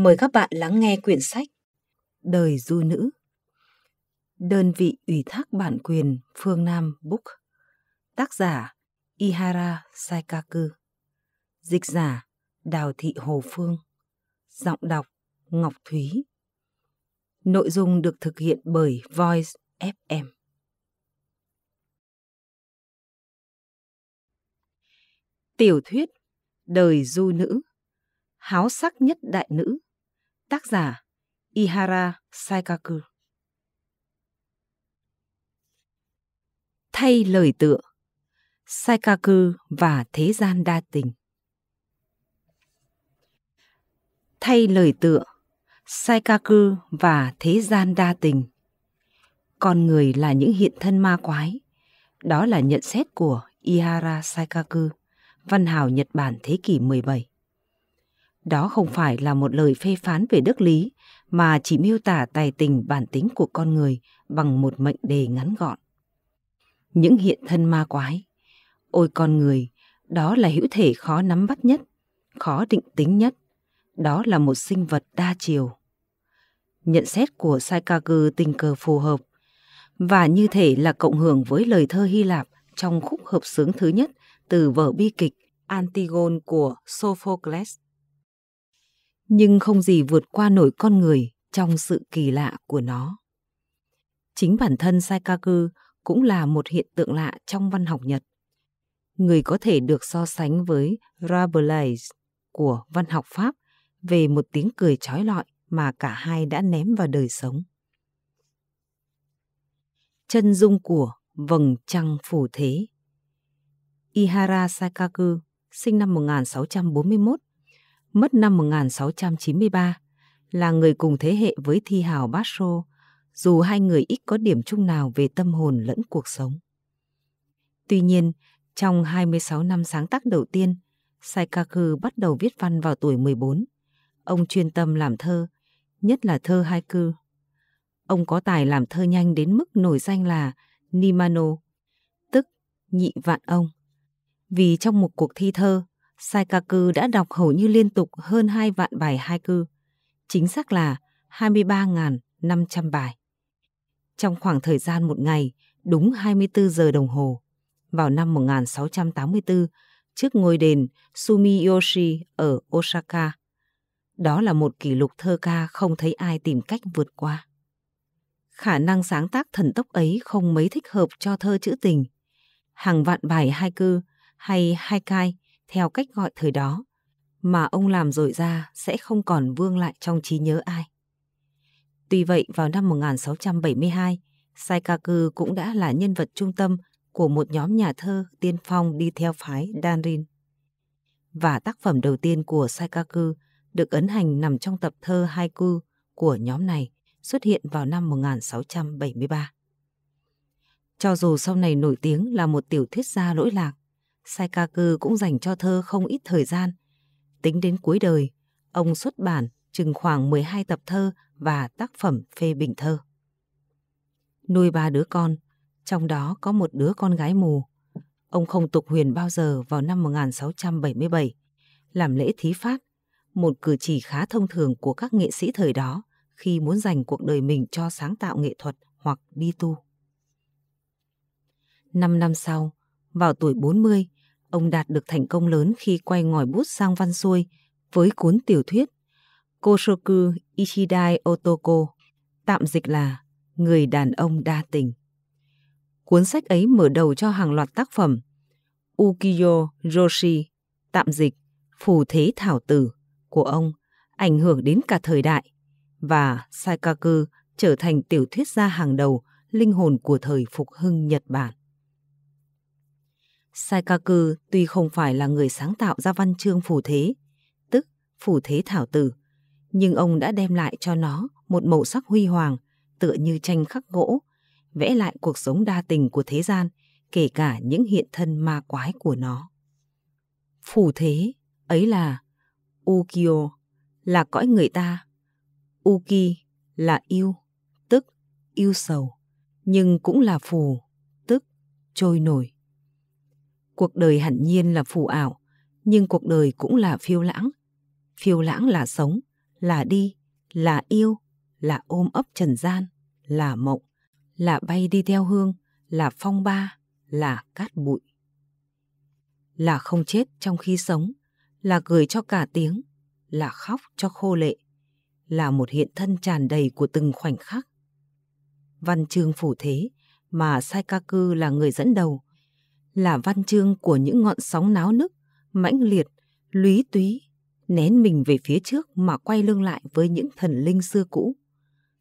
Mời các bạn lắng nghe quyển sách Đời Du Nữ Đơn vị ủy thác bản quyền Phương Nam Book Tác giả Ihara Saikaku Dịch giả Đào Thị Hồ Phương Giọng đọc Ngọc Thúy Nội dung được thực hiện bởi Voice FM Tiểu thuyết Đời Du Nữ Háo sắc nhất đại nữ Tác giả Ihara Saikaku Thay lời tựa Saikaku và Thế gian đa tình Thay lời tựa Saikaku và Thế gian đa tình Con người là những hiện thân ma quái Đó là nhận xét của Ihara Saikaku, văn hào Nhật Bản thế kỷ 17. Đó không phải là một lời phê phán về đức lý, mà chỉ miêu tả tài tình bản tính của con người bằng một mệnh đề ngắn gọn. Những hiện thân ma quái. Ôi con người, đó là hữu thể khó nắm bắt nhất, khó định tính nhất. Đó là một sinh vật đa chiều. Nhận xét của Saikaku tình cờ phù hợp và như thể là cộng hưởng với lời thơ Hy Lạp trong khúc hợp sướng thứ nhất từ vở bi kịch Antigone của Sophocles nhưng không gì vượt qua nổi con người trong sự kỳ lạ của nó. Chính bản thân Saikaku cũng là một hiện tượng lạ trong văn học Nhật. Người có thể được so sánh với Rabelais của văn học Pháp về một tiếng cười trói lọi mà cả hai đã ném vào đời sống. Chân dung của vầng trăng phủ thế Ihara Saikaku sinh năm 1641 mất năm 1693, là người cùng thế hệ với thi hào Basho, dù hai người ít có điểm chung nào về tâm hồn lẫn cuộc sống. Tuy nhiên, trong 26 năm sáng tác đầu tiên, Saikaku bắt đầu viết văn vào tuổi 14. Ông chuyên tâm làm thơ, nhất là thơ hai haiku. Ông có tài làm thơ nhanh đến mức nổi danh là Nimano, tức nhị vạn ông. Vì trong một cuộc thi thơ, Sai Kaku đã đọc hầu như liên tục hơn 2 vạn bài haiku, chính xác là 23.500 bài. Trong khoảng thời gian một ngày, đúng 24 giờ đồng hồ, vào năm 1684, trước ngôi đền Sumiyoshi ở Osaka. Đó là một kỷ lục thơ ca không thấy ai tìm cách vượt qua. Khả năng sáng tác thần tốc ấy không mấy thích hợp cho thơ trữ tình. Hàng vạn bài haiku hay haikai theo cách gọi thời đó, mà ông làm rồi ra sẽ không còn vương lại trong trí nhớ ai. Tuy vậy, vào năm 1672, Saikaku cũng đã là nhân vật trung tâm của một nhóm nhà thơ tiên phong đi theo phái Danrin. Và tác phẩm đầu tiên của Saikaku được ấn hành nằm trong tập thơ Haiku của nhóm này xuất hiện vào năm 1673. Cho dù sau này nổi tiếng là một tiểu thuyết gia lỗi lạc, Saikaku cũng dành cho thơ không ít thời gian. Tính đến cuối đời, ông xuất bản chừng khoảng 12 tập thơ và tác phẩm phê bình thơ. Nuôi ba đứa con, trong đó có một đứa con gái mù. Ông không tục huyền bao giờ vào năm 1677, làm lễ thí phát, một cử chỉ khá thông thường của các nghệ sĩ thời đó khi muốn dành cuộc đời mình cho sáng tạo nghệ thuật hoặc đi tu. Năm năm sau, vào tuổi 40, ông đạt được thành công lớn khi quay ngòi bút sang văn xuôi với cuốn tiểu thuyết Koshoku Ichidai Otoko, tạm dịch là Người đàn ông đa tình. Cuốn sách ấy mở đầu cho hàng loạt tác phẩm Ukiyo Roshi, tạm dịch Phù Thế Thảo Tử của ông ảnh hưởng đến cả thời đại và Saikaku trở thành tiểu thuyết gia hàng đầu linh hồn của thời phục hưng Nhật Bản. Saikaku tuy không phải là người sáng tạo ra văn chương phủ thế, tức phủ thế thảo tử, nhưng ông đã đem lại cho nó một màu sắc huy hoàng, tựa như tranh khắc gỗ, vẽ lại cuộc sống đa tình của thế gian, kể cả những hiện thân ma quái của nó. Phủ thế, ấy là Ukiyo, là cõi người ta, Uki là yêu, tức yêu sầu, nhưng cũng là phù, tức trôi nổi. Cuộc đời hẳn nhiên là phù ảo, nhưng cuộc đời cũng là phiêu lãng. Phiêu lãng là sống, là đi, là yêu, là ôm ấp trần gian, là mộng, là bay đi theo hương, là phong ba, là cát bụi. Là không chết trong khi sống, là cười cho cả tiếng, là khóc cho khô lệ, là một hiện thân tràn đầy của từng khoảnh khắc. Văn chương phủ thế mà sai ca cư là người dẫn đầu, là văn chương của những ngọn sóng náo nức, mãnh liệt, lúy túy, nén mình về phía trước mà quay lưng lại với những thần linh xưa cũ.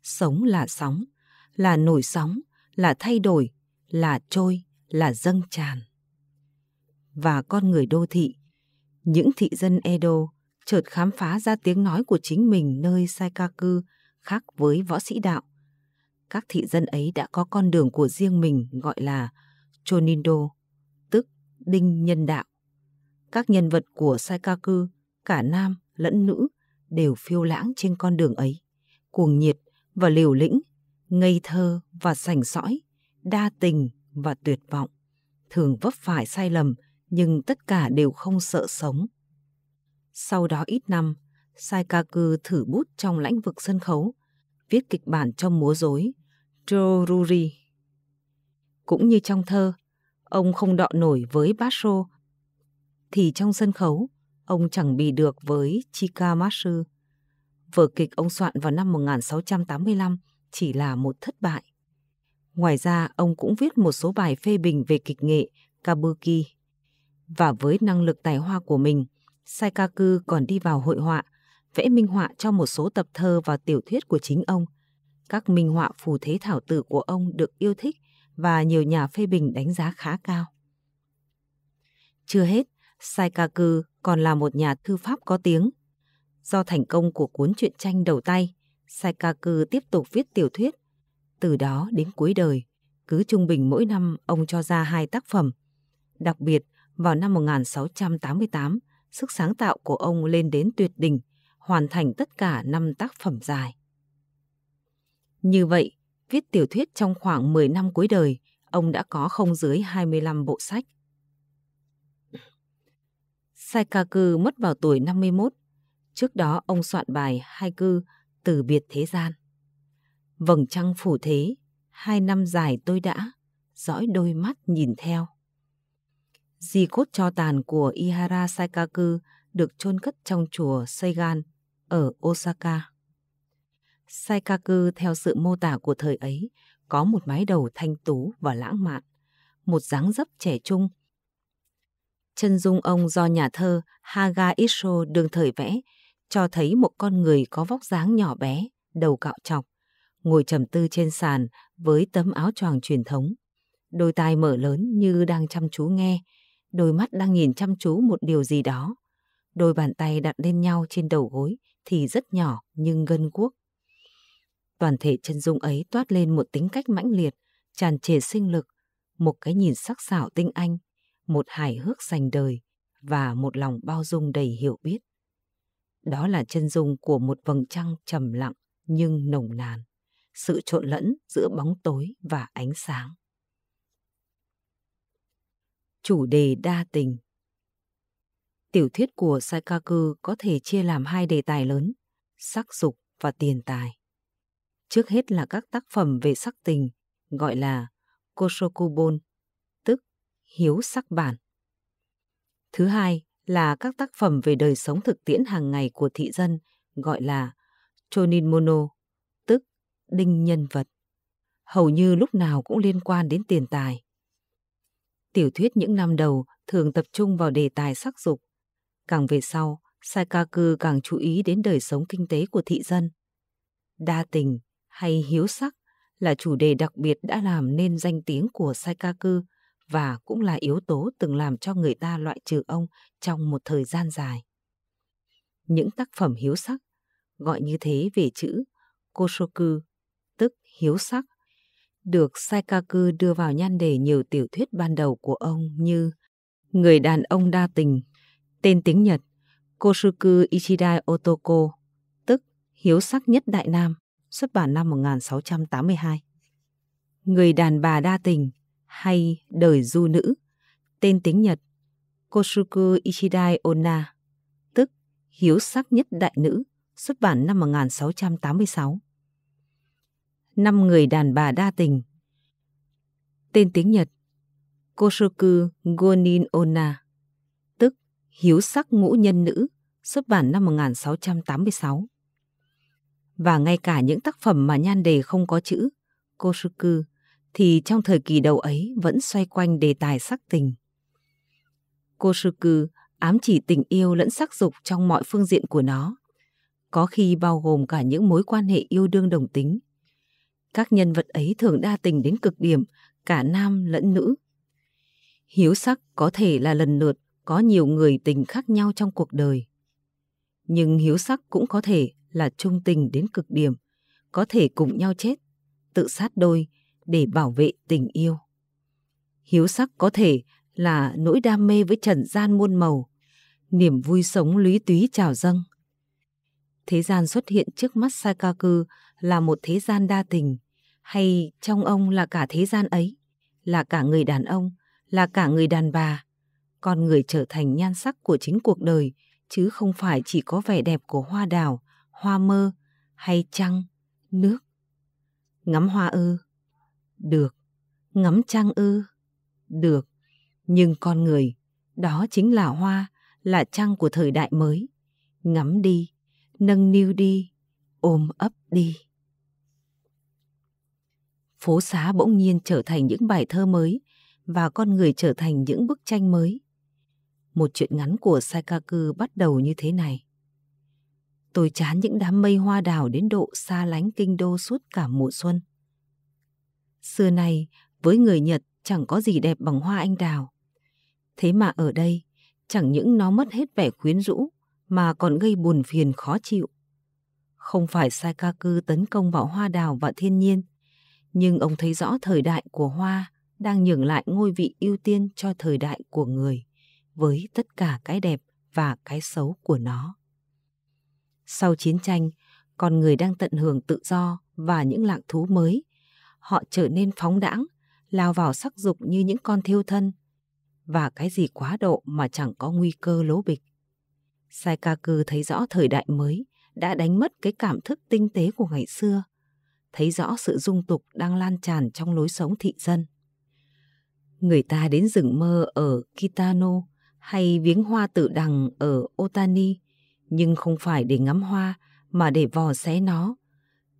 Sống là sóng, là nổi sóng, là thay đổi, là trôi, là dâng tràn. Và con người đô thị, những thị dân Edo chợt khám phá ra tiếng nói của chính mình nơi Saikaku khác với võ sĩ đạo. Các thị dân ấy đã có con đường của riêng mình gọi là Chonindo đinh nhân đạo. Các nhân vật của Saikaku, cả nam lẫn nữ, đều phiêu lãng trên con đường ấy, cuồng nhiệt và liều lĩnh, ngây thơ và sành sõi, đa tình và tuyệt vọng, thường vấp phải sai lầm nhưng tất cả đều không sợ sống. Sau đó ít năm, Saikaku thử bút trong lĩnh vực sân khấu, viết kịch bản cho múa rối Joruri. Cũng như trong thơ, ông không đọ nổi với Basho, thì trong sân khấu, ông chẳng bì được với Chika Masu. Vở kịch ông soạn vào năm 1685 chỉ là một thất bại. Ngoài ra, ông cũng viết một số bài phê bình về kịch nghệ Kabuki. Và với năng lực tài hoa của mình, Saikaku còn đi vào hội họa, vẽ minh họa cho một số tập thơ và tiểu thuyết của chính ông. Các minh họa phù thế thảo tử của ông được yêu thích và nhiều nhà phê bình đánh giá khá cao. Chưa hết, Saikaku còn là một nhà thư pháp có tiếng. Do thành công của cuốn truyện tranh đầu tay, Saikaku tiếp tục viết tiểu thuyết. Từ đó đến cuối đời, cứ trung bình mỗi năm ông cho ra hai tác phẩm. Đặc biệt, vào năm 1688, sức sáng tạo của ông lên đến tuyệt đỉnh, hoàn thành tất cả năm tác phẩm dài. Như vậy, Viết tiểu thuyết trong khoảng 10 năm cuối đời, ông đã có không dưới 25 bộ sách. Saikaku mất vào tuổi 51. Trước đó ông soạn bài Hai cư từ biệt thế gian. Vầng trăng phủ thế, hai năm dài tôi đã, dõi đôi mắt nhìn theo. Di cốt cho tàn của Ihara Saikaku được chôn cất trong chùa Seigan ở Osaka. Saikaku theo sự mô tả của thời ấy có một mái đầu thanh tú và lãng mạn, một dáng dấp trẻ trung. Chân dung ông do nhà thơ Haga Isho đương thời vẽ cho thấy một con người có vóc dáng nhỏ bé, đầu cạo trọc, ngồi trầm tư trên sàn với tấm áo choàng truyền thống. Đôi tai mở lớn như đang chăm chú nghe, đôi mắt đang nhìn chăm chú một điều gì đó. Đôi bàn tay đặt lên nhau trên đầu gối thì rất nhỏ nhưng gân guốc. Toàn thể chân dung ấy toát lên một tính cách mãnh liệt, tràn trề sinh lực, một cái nhìn sắc sảo tinh anh, một hài hước dành đời và một lòng bao dung đầy hiểu biết. Đó là chân dung của một vầng trăng trầm lặng nhưng nồng nàn, sự trộn lẫn giữa bóng tối và ánh sáng. Chủ đề đa tình Tiểu thuyết của Saikaku có thể chia làm hai đề tài lớn, sắc dục và tiền tài. Trước hết là các tác phẩm về sắc tình, gọi là kosokubon tức hiếu sắc bản. Thứ hai là các tác phẩm về đời sống thực tiễn hàng ngày của thị dân, gọi là Choninmono, tức đinh nhân vật. Hầu như lúc nào cũng liên quan đến tiền tài. Tiểu thuyết những năm đầu thường tập trung vào đề tài sắc dục. Càng về sau, Saikaku càng chú ý đến đời sống kinh tế của thị dân. Đa tình, hay hiếu sắc là chủ đề đặc biệt đã làm nên danh tiếng của Saikaku và cũng là yếu tố từng làm cho người ta loại trừ ông trong một thời gian dài. Những tác phẩm hiếu sắc gọi như thế về chữ Kosoku, tức hiếu sắc, được Saikaku đưa vào nhan đề nhiều tiểu thuyết ban đầu của ông như Người đàn ông đa tình, tên tiếng Nhật Kosoku Ichidai Otoko, tức hiếu sắc nhất đại nam, xuất bản năm 1682. Người đàn bà đa tình hay đời du nữ, tên tiếng Nhật Koshuku Ichidai Onna, tức hiếu sắc nhất đại nữ, xuất bản năm 1686. Năm người đàn bà đa tình. Tên tiếng Nhật Koshuku Gonin Onna, tức hiếu sắc ngũ nhân nữ, xuất bản năm 1686 và ngay cả những tác phẩm mà nhan đề không có chữ, Kosuku, thì trong thời kỳ đầu ấy vẫn xoay quanh đề tài sắc tình. Kosuku ám chỉ tình yêu lẫn sắc dục trong mọi phương diện của nó, có khi bao gồm cả những mối quan hệ yêu đương đồng tính. Các nhân vật ấy thường đa tình đến cực điểm, cả nam lẫn nữ. Hiếu sắc có thể là lần lượt có nhiều người tình khác nhau trong cuộc đời. Nhưng hiếu sắc cũng có thể là trung tình đến cực điểm, có thể cùng nhau chết, tự sát đôi để bảo vệ tình yêu. Hiếu sắc có thể là nỗi đam mê với trần gian muôn màu, niềm vui sống lý túy trào dâng. Thế gian xuất hiện trước mắt Sakaku là một thế gian đa tình, hay trong ông là cả thế gian ấy, là cả người đàn ông, là cả người đàn bà. Con người trở thành nhan sắc của chính cuộc đời, chứ không phải chỉ có vẻ đẹp của hoa đào, hoa mơ hay trăng, nước? Ngắm hoa ư? Được. Ngắm trăng ư? Được. Nhưng con người, đó chính là hoa, là trăng của thời đại mới. Ngắm đi, nâng niu đi, ôm ấp đi. Phố xá bỗng nhiên trở thành những bài thơ mới và con người trở thành những bức tranh mới. Một chuyện ngắn của Saikaku bắt đầu như thế này. Tôi chán những đám mây hoa đào đến độ xa lánh kinh đô suốt cả mùa xuân. Xưa nay với người Nhật chẳng có gì đẹp bằng hoa anh đào. Thế mà ở đây, chẳng những nó mất hết vẻ quyến rũ mà còn gây buồn phiền khó chịu. Không phải sai ca cư tấn công vào hoa đào và thiên nhiên, nhưng ông thấy rõ thời đại của hoa đang nhường lại ngôi vị ưu tiên cho thời đại của người với tất cả cái đẹp và cái xấu của nó. Sau chiến tranh, con người đang tận hưởng tự do và những lạc thú mới. Họ trở nên phóng đãng, lao vào sắc dục như những con thiêu thân. Và cái gì quá độ mà chẳng có nguy cơ lố bịch. Saikaku thấy rõ thời đại mới đã đánh mất cái cảm thức tinh tế của ngày xưa, thấy rõ sự dung tục đang lan tràn trong lối sống thị dân. Người ta đến rừng mơ ở Kitano hay viếng hoa tử đằng ở Otani nhưng không phải để ngắm hoa mà để vò xé nó.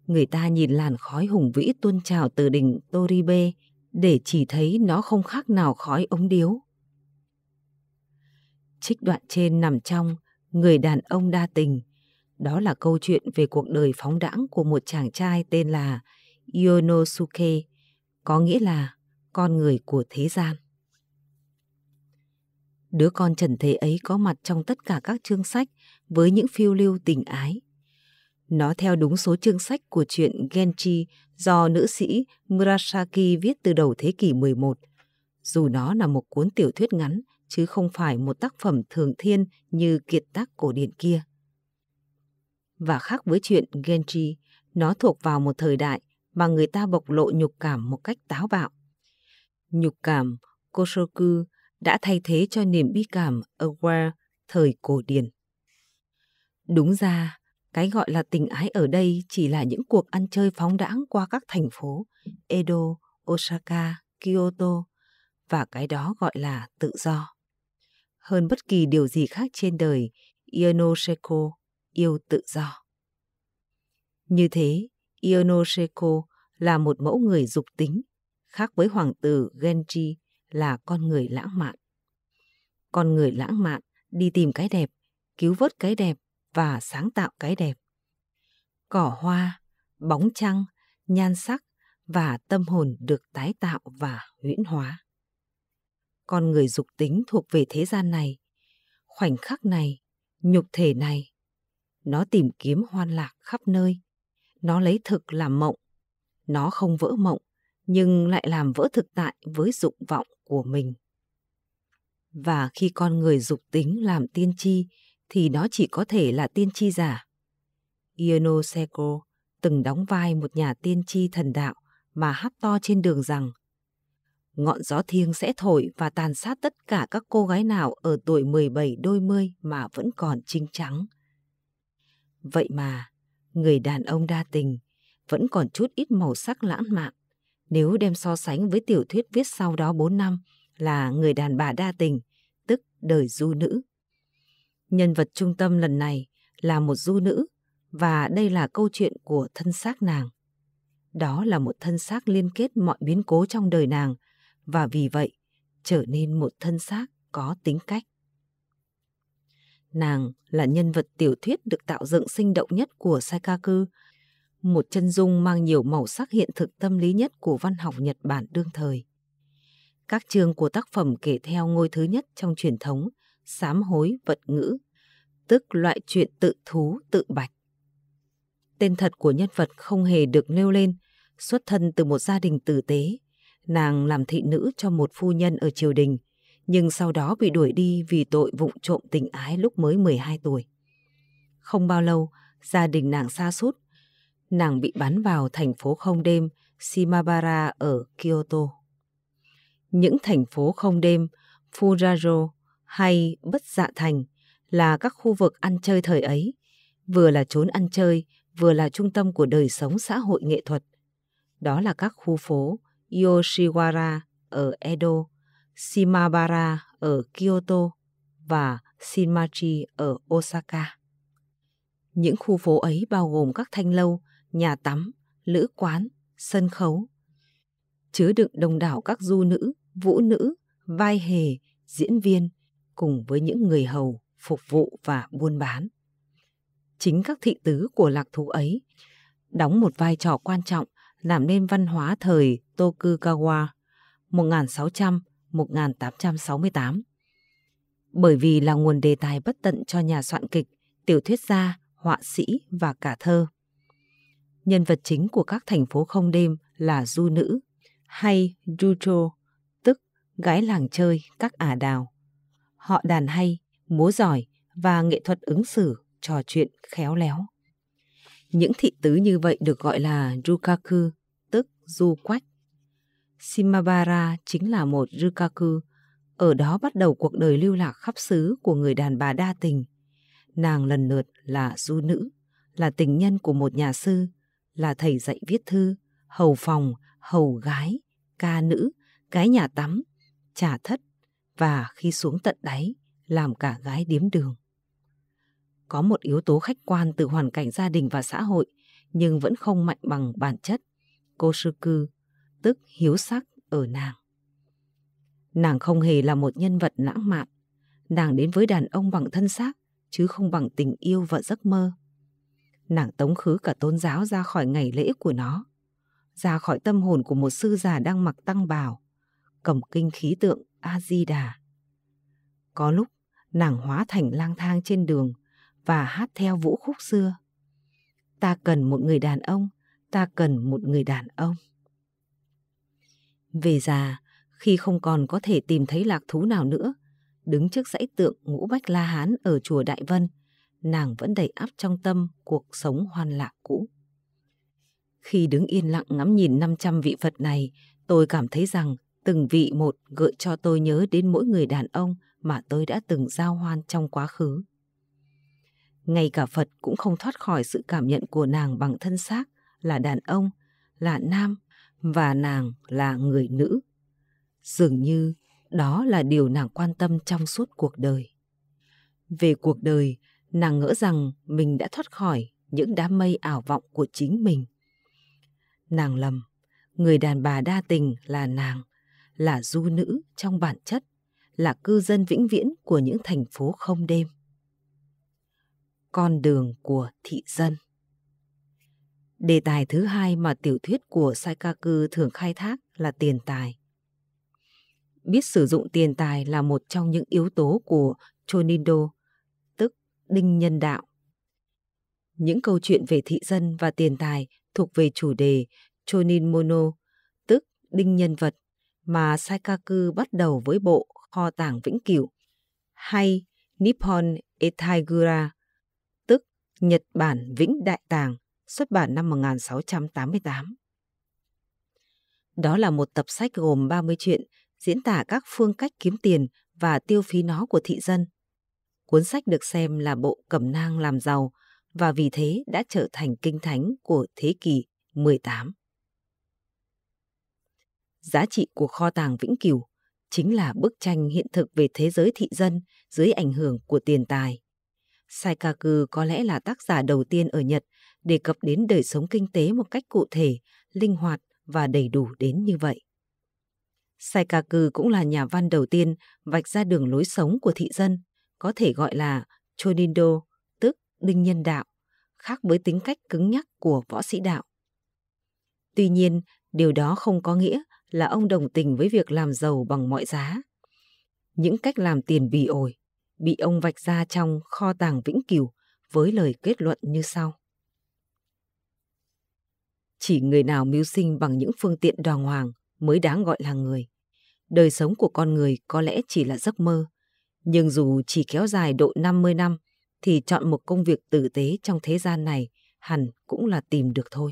Người ta nhìn làn khói hùng vĩ tuôn trào từ đỉnh Toribe để chỉ thấy nó không khác nào khói ống điếu. Trích đoạn trên nằm trong Người đàn ông đa tình. Đó là câu chuyện về cuộc đời phóng đãng của một chàng trai tên là Yonosuke, có nghĩa là con người của thế gian. Đứa con trần thế ấy có mặt trong tất cả các chương sách với những phiêu lưu tình ái. Nó theo đúng số chương sách của truyện Genji do nữ sĩ Murasaki viết từ đầu thế kỷ 11. Dù nó là một cuốn tiểu thuyết ngắn, chứ không phải một tác phẩm thường thiên như kiệt tác cổ điển kia. Và khác với chuyện Genji, nó thuộc vào một thời đại mà người ta bộc lộ nhục cảm một cách táo bạo. Nhục cảm Kosoku đã thay thế cho niềm bi cảm Aware thời cổ điển. Đúng ra, cái gọi là tình ái ở đây chỉ là những cuộc ăn chơi phóng đãng qua các thành phố Edo, Osaka, Kyoto và cái đó gọi là tự do. Hơn bất kỳ điều gì khác trên đời, Ionoseko yêu tự do. Như thế, Ionoseko là một mẫu người dục tính, khác với hoàng tử Genji là con người lãng mạn. Con người lãng mạn đi tìm cái đẹp, cứu vớt cái đẹp và sáng tạo cái đẹp. Cỏ hoa, bóng trăng, nhan sắc và tâm hồn được tái tạo và huyễn hóa. Con người dục tính thuộc về thế gian này, khoảnh khắc này, nhục thể này. Nó tìm kiếm hoan lạc khắp nơi, nó lấy thực làm mộng. Nó không vỡ mộng, nhưng lại làm vỡ thực tại với dục vọng của mình. Và khi con người dục tính làm tiên tri, thì nó chỉ có thể là tiên tri giả. Iono Seko từng đóng vai một nhà tiên tri thần đạo mà hát to trên đường rằng ngọn gió thiêng sẽ thổi và tàn sát tất cả các cô gái nào ở tuổi 17 đôi mươi mà vẫn còn trinh trắng. Vậy mà, người đàn ông đa tình vẫn còn chút ít màu sắc lãng mạn nếu đem so sánh với tiểu thuyết viết sau đó 4 năm là người đàn bà đa tình, tức đời du nữ. Nhân vật trung tâm lần này là một du nữ và đây là câu chuyện của thân xác nàng. Đó là một thân xác liên kết mọi biến cố trong đời nàng và vì vậy trở nên một thân xác có tính cách. Nàng là nhân vật tiểu thuyết được tạo dựng sinh động nhất của Saikaku, một chân dung mang nhiều màu sắc hiện thực tâm lý nhất của văn học Nhật Bản đương thời. Các chương của tác phẩm kể theo ngôi thứ nhất trong truyền thống – sám hối vật ngữ, tức loại chuyện tự thú tự bạch. Tên thật của nhân vật không hề được nêu lên, xuất thân từ một gia đình tử tế. Nàng làm thị nữ cho một phu nhân ở triều đình, nhưng sau đó bị đuổi đi vì tội vụng trộm tình ái lúc mới 12 tuổi. Không bao lâu, gia đình nàng xa sút Nàng bị bắn vào thành phố không đêm Shimabara ở Kyoto. Những thành phố không đêm furajo hay Bất Dạ Thành là các khu vực ăn chơi thời ấy, vừa là chốn ăn chơi, vừa là trung tâm của đời sống xã hội nghệ thuật. Đó là các khu phố Yoshiwara ở Edo, Shimabara ở Kyoto và Shinmachi ở Osaka. Những khu phố ấy bao gồm các thanh lâu, nhà tắm, lữ quán, sân khấu. Chứa đựng đông đảo các du nữ, vũ nữ, vai hề, diễn viên, cùng với những người hầu phục vụ và buôn bán. Chính các thị tứ của lạc thú ấy đóng một vai trò quan trọng làm nên văn hóa thời Tokugawa 1600-1868. Bởi vì là nguồn đề tài bất tận cho nhà soạn kịch, tiểu thuyết gia, họa sĩ và cả thơ. Nhân vật chính của các thành phố không đêm là du nữ hay Jucho, tức gái làng chơi các ả đào họ đàn hay, múa giỏi và nghệ thuật ứng xử, trò chuyện khéo léo. Những thị tứ như vậy được gọi là Rukaku, tức du quách. Simabara chính là một Rukaku, ở đó bắt đầu cuộc đời lưu lạc khắp xứ của người đàn bà đa tình. Nàng lần lượt là du nữ, là tình nhân của một nhà sư, là thầy dạy viết thư, hầu phòng, hầu gái, ca nữ, cái nhà tắm, trà thất, và khi xuống tận đáy làm cả gái điếm đường. Có một yếu tố khách quan từ hoàn cảnh gia đình và xã hội nhưng vẫn không mạnh bằng bản chất, cô sư cư, tức hiếu sắc ở nàng. Nàng không hề là một nhân vật lãng mạn, nàng đến với đàn ông bằng thân xác chứ không bằng tình yêu và giấc mơ. Nàng tống khứ cả tôn giáo ra khỏi ngày lễ của nó, ra khỏi tâm hồn của một sư già đang mặc tăng bào, cầm kinh khí tượng A-di-đà. Có lúc nàng hóa thành lang thang trên đường và hát theo vũ khúc xưa. Ta cần một người đàn ông, ta cần một người đàn ông. Về già, khi không còn có thể tìm thấy lạc thú nào nữa, đứng trước dãy tượng ngũ bách la hán ở chùa Đại Vân, nàng vẫn đầy áp trong tâm cuộc sống hoan lạc cũ. Khi đứng yên lặng ngắm nhìn 500 vị Phật này, tôi cảm thấy rằng từng vị một gợi cho tôi nhớ đến mỗi người đàn ông mà tôi đã từng giao hoan trong quá khứ. Ngay cả Phật cũng không thoát khỏi sự cảm nhận của nàng bằng thân xác là đàn ông, là nam và nàng là người nữ. Dường như đó là điều nàng quan tâm trong suốt cuộc đời. Về cuộc đời, nàng ngỡ rằng mình đã thoát khỏi những đám mây ảo vọng của chính mình. Nàng lầm, người đàn bà đa tình là nàng là du nữ trong bản chất, là cư dân vĩnh viễn của những thành phố không đêm. Con đường của thị dân Đề tài thứ hai mà tiểu thuyết của Saikaku thường khai thác là tiền tài. Biết sử dụng tiền tài là một trong những yếu tố của Chonindo, tức đinh nhân đạo. Những câu chuyện về thị dân và tiền tài thuộc về chủ đề Chonin Mono, tức đinh nhân vật mà Saikaku bắt đầu với bộ Kho tàng Vĩnh Cửu hay Nippon Etaigura, tức Nhật Bản Vĩnh Đại Tàng, xuất bản năm 1688. Đó là một tập sách gồm 30 chuyện diễn tả các phương cách kiếm tiền và tiêu phí nó của thị dân. Cuốn sách được xem là bộ cẩm nang làm giàu và vì thế đã trở thành kinh thánh của thế kỷ 18 giá trị của kho tàng vĩnh cửu chính là bức tranh hiện thực về thế giới thị dân dưới ảnh hưởng của tiền tài. Saikaku có lẽ là tác giả đầu tiên ở Nhật đề cập đến đời sống kinh tế một cách cụ thể, linh hoạt và đầy đủ đến như vậy. Saikaku cũng là nhà văn đầu tiên vạch ra đường lối sống của thị dân, có thể gọi là Chonindo, tức đinh nhân đạo, khác với tính cách cứng nhắc của võ sĩ đạo. Tuy nhiên, điều đó không có nghĩa là ông đồng tình với việc làm giàu bằng mọi giá. Những cách làm tiền bì ổi bị ông vạch ra trong kho tàng vĩnh cửu với lời kết luận như sau. Chỉ người nào mưu sinh bằng những phương tiện đàng hoàng mới đáng gọi là người. Đời sống của con người có lẽ chỉ là giấc mơ, nhưng dù chỉ kéo dài độ 50 năm thì chọn một công việc tử tế trong thế gian này hẳn cũng là tìm được thôi.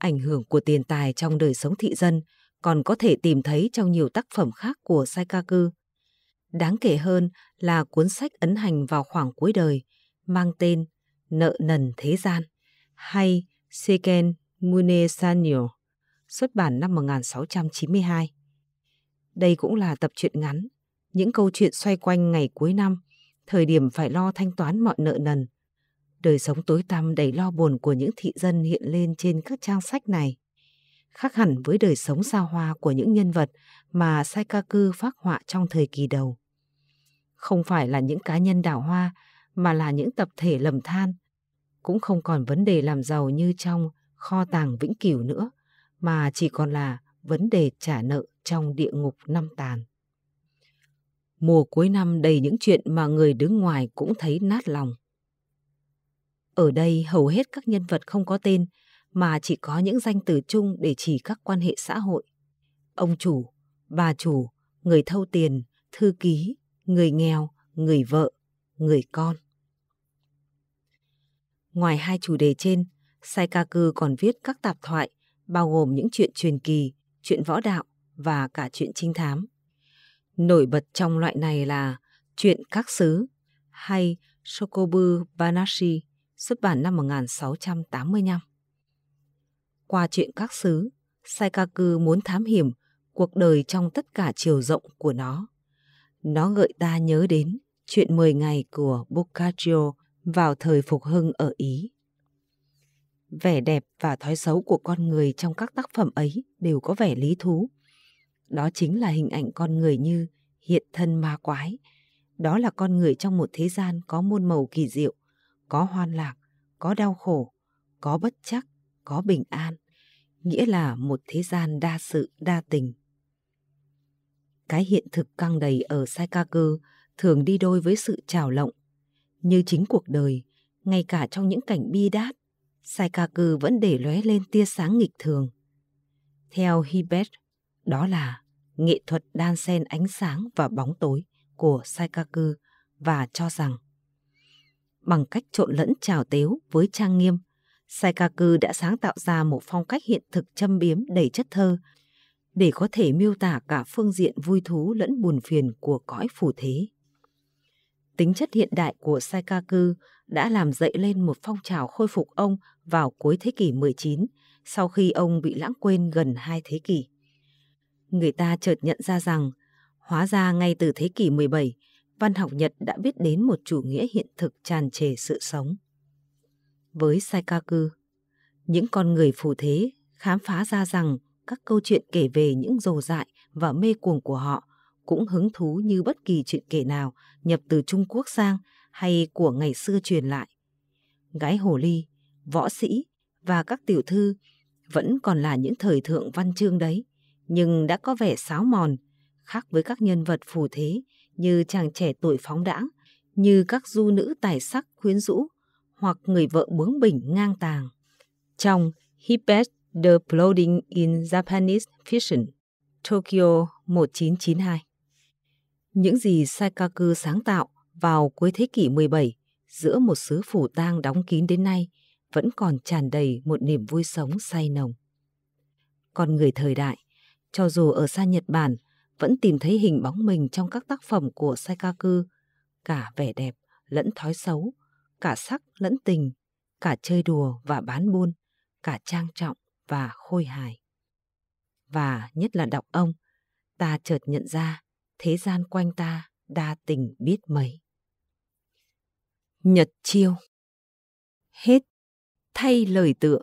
Ảnh hưởng của tiền tài trong đời sống thị dân còn có thể tìm thấy trong nhiều tác phẩm khác của Saikaku. Đáng kể hơn là cuốn sách ấn hành vào khoảng cuối đời mang tên Nợ nần thế gian hay Seiken Mune Sanyo xuất bản năm 1692. Đây cũng là tập truyện ngắn, những câu chuyện xoay quanh ngày cuối năm, thời điểm phải lo thanh toán mọi nợ nần đời sống tối tăm đầy lo buồn của những thị dân hiện lên trên các trang sách này. Khác hẳn với đời sống xa hoa của những nhân vật mà Saikaku phác họa trong thời kỳ đầu. Không phải là những cá nhân đảo hoa mà là những tập thể lầm than. Cũng không còn vấn đề làm giàu như trong kho tàng vĩnh cửu nữa mà chỉ còn là vấn đề trả nợ trong địa ngục năm tàn. Mùa cuối năm đầy những chuyện mà người đứng ngoài cũng thấy nát lòng. Ở đây hầu hết các nhân vật không có tên mà chỉ có những danh từ chung để chỉ các quan hệ xã hội. Ông chủ, bà chủ, người thâu tiền, thư ký, người nghèo, người vợ, người con. Ngoài hai chủ đề trên, Saikaku còn viết các tạp thoại bao gồm những chuyện truyền kỳ, chuyện võ đạo và cả chuyện trinh thám. Nổi bật trong loại này là chuyện các xứ hay Sokobu Banashi xuất bản năm 1685. Qua chuyện các xứ, Saikaku muốn thám hiểm cuộc đời trong tất cả chiều rộng của nó. Nó gợi ta nhớ đến chuyện 10 ngày của Boccaccio vào thời phục hưng ở Ý. Vẻ đẹp và thói xấu của con người trong các tác phẩm ấy đều có vẻ lý thú. Đó chính là hình ảnh con người như hiện thân ma quái. Đó là con người trong một thế gian có muôn màu kỳ diệu có hoan lạc, có đau khổ, có bất chắc, có bình an, nghĩa là một thế gian đa sự, đa tình. Cái hiện thực căng đầy ở sai ca cơ thường đi đôi với sự trào lộng. Như chính cuộc đời, ngay cả trong những cảnh bi đát, sai ca cơ vẫn để lóe lên tia sáng nghịch thường. Theo Hibet, đó là nghệ thuật đan xen ánh sáng và bóng tối của sai ca cơ và cho rằng bằng cách trộn lẫn trào tếu với trang nghiêm. Saikaku đã sáng tạo ra một phong cách hiện thực châm biếm đầy chất thơ để có thể miêu tả cả phương diện vui thú lẫn buồn phiền của cõi phù thế. Tính chất hiện đại của Saikaku đã làm dậy lên một phong trào khôi phục ông vào cuối thế kỷ 19 sau khi ông bị lãng quên gần hai thế kỷ. Người ta chợt nhận ra rằng, hóa ra ngay từ thế kỷ 17, văn học Nhật đã biết đến một chủ nghĩa hiện thực tràn trề sự sống. Với Saikaku, những con người phù thế khám phá ra rằng các câu chuyện kể về những rồ dại và mê cuồng của họ cũng hứng thú như bất kỳ chuyện kể nào nhập từ Trung Quốc sang hay của ngày xưa truyền lại. Gái hồ ly, võ sĩ và các tiểu thư vẫn còn là những thời thượng văn chương đấy, nhưng đã có vẻ sáo mòn, khác với các nhân vật phù thế như chàng trẻ tuổi phóng đãng, như các du nữ tài sắc quyến rũ hoặc người vợ bướng bỉnh ngang tàng. Trong Hippes The Floating in Japanese Fiction, Tokyo 1992. Những gì Saikaku sáng tạo vào cuối thế kỷ 17 giữa một xứ phủ tang đóng kín đến nay vẫn còn tràn đầy một niềm vui sống say nồng. Còn người thời đại, cho dù ở xa Nhật Bản vẫn tìm thấy hình bóng mình trong các tác phẩm của Saikaku, cả vẻ đẹp lẫn thói xấu, cả sắc lẫn tình, cả chơi đùa và bán buôn, cả trang trọng và khôi hài. Và nhất là đọc ông, ta chợt nhận ra thế gian quanh ta đa tình biết mấy. Nhật chiêu Hết Thay lời tựa